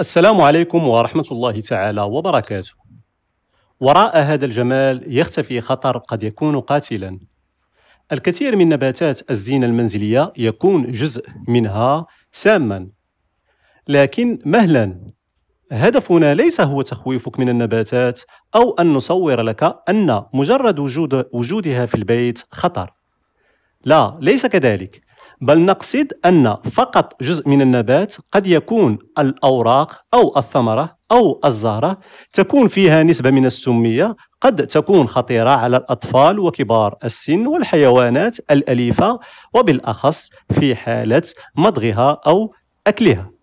السلام عليكم ورحمة الله تعالى وبركاته. وراء هذا الجمال يختفي خطر قد يكون قاتلا. الكثير من نباتات الزينة المنزلية يكون جزء منها ساما. لكن مهلا هدفنا ليس هو تخويفك من النباتات أو أن نصور لك أن مجرد وجود وجودها في البيت خطر. لا، ليس كذلك. بل نقصد أن فقط جزء من النبات قد يكون الأوراق أو الثمرة أو الزهرة تكون فيها نسبة من السمية قد تكون خطيرة على الأطفال وكبار السن والحيوانات الأليفة وبالأخص في حالة مضغها أو أكلها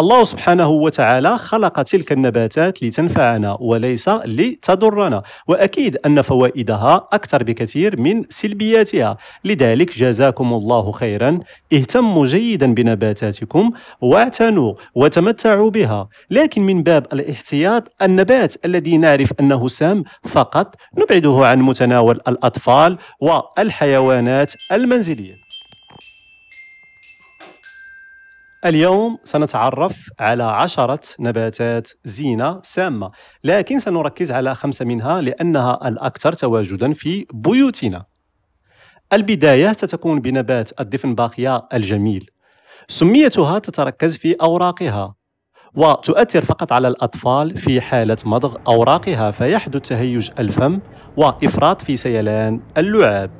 الله سبحانه وتعالى خلق تلك النباتات لتنفعنا وليس لتضرنا واكيد ان فوائدها اكثر بكثير من سلبياتها لذلك جزاكم الله خيرا اهتموا جيدا بنباتاتكم واعتنوا وتمتعوا بها لكن من باب الاحتياط النبات الذي نعرف انه سام فقط نبعده عن متناول الاطفال والحيوانات المنزليه اليوم سنتعرف على عشرة نباتات زينة سامة لكن سنركز على خمسة منها لأنها الأكثر تواجدا في بيوتنا البداية ستكون بنبات الدفنباقية الجميل سميتها تتركز في أوراقها وتؤثر فقط على الأطفال في حالة مضغ أوراقها فيحدث تهيج الفم وإفراط في سيلان اللعاب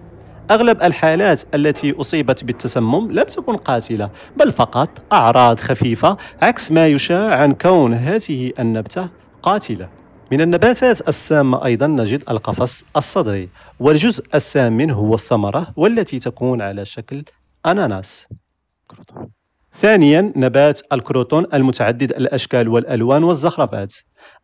أغلب الحالات التي أصيبت بالتسمم لم تكن قاتلة بل فقط أعراض خفيفة عكس ما يشاع عن كون هذه النبتة قاتلة من النباتات السامة أيضا نجد القفص الصدري والجزء السام منه هو الثمرة والتي تكون على شكل أناناس ثانيا نبات الكروتون المتعدد الأشكال والألوان والزخرفات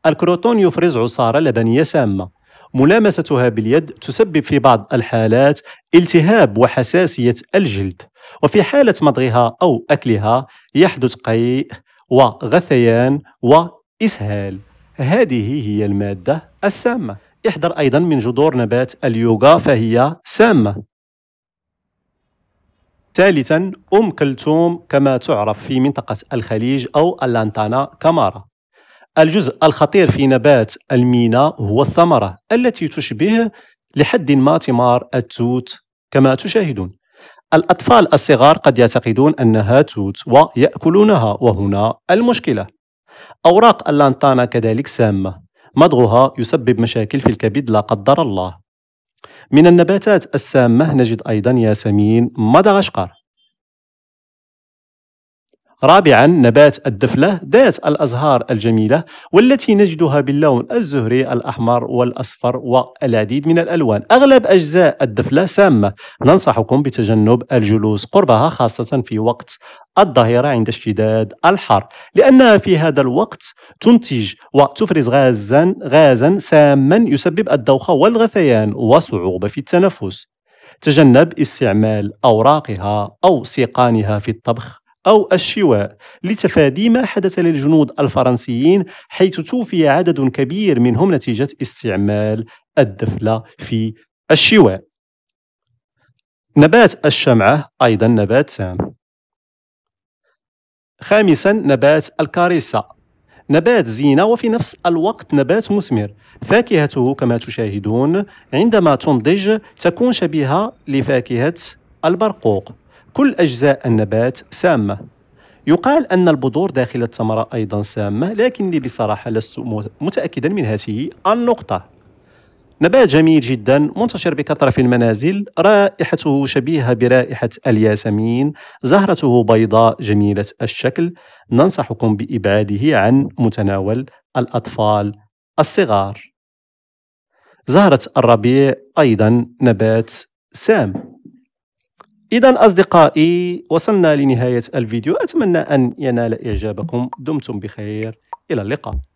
الكروتون يفرز عصارة لبنية سامة ملامستها باليد تسبب في بعض الحالات التهاب وحساسية الجلد وفي حالة مضغها أو أكلها يحدث قيء وغثيان وإسهال هذه هي المادة السامة احذر أيضا من جذور نبات اليوغا فهي سامة ثالثا أم كلثوم كما تعرف في منطقة الخليج أو اللانتانا كمارا الجزء الخطير في نبات المينا هو الثمرة التي تشبه لحد ما ثمار التوت كما تشاهدون الأطفال الصغار قد يعتقدون أنها توت ويأكلونها وهنا المشكلة أوراق اللانتانا كذلك سامة مضغها يسبب مشاكل في الكبد لا قدر الله من النباتات السامة نجد أيضا ياسمين مدغشقر رابعا نبات الدفلة ذات الأزهار الجميلة والتي نجدها باللون الزهري الأحمر والأصفر والعديد من الألوان أغلب أجزاء الدفلة سامة ننصحكم بتجنب الجلوس قربها خاصة في وقت الظهيرة عند اشتداد الحر لأنها في هذا الوقت تنتج وتفرز غازا غازا ساما يسبب الدوخة والغثيان وصعوبة في التنفس تجنب استعمال أوراقها أو سيقانها في الطبخ أو الشواء لتفادي ما حدث للجنود الفرنسيين حيث توفي عدد كبير منهم نتيجة استعمال الدفلة في الشواء نبات الشمعة أيضا نبات سام خامسا نبات الكاريسا نبات زينة وفي نفس الوقت نبات مثمر فاكهته كما تشاهدون عندما تنضج تكون شبيهة لفاكهة البرقوق كل أجزاء النبات سامة يقال أن البذور داخل الثمرة أيضا سامة لكني بصراحة لست متأكدا من هذه النقطة نبات جميل جدا منتشر بكثرة في المنازل رائحته شبيهة برائحة الياسمين زهرته بيضاء جميلة الشكل ننصحكم بإبعاده عن متناول الأطفال الصغار زهرة الربيع أيضا نبات سام إذا أصدقائي وصلنا لنهاية الفيديو أتمنى أن ينال إعجابكم دمتم بخير إلى اللقاء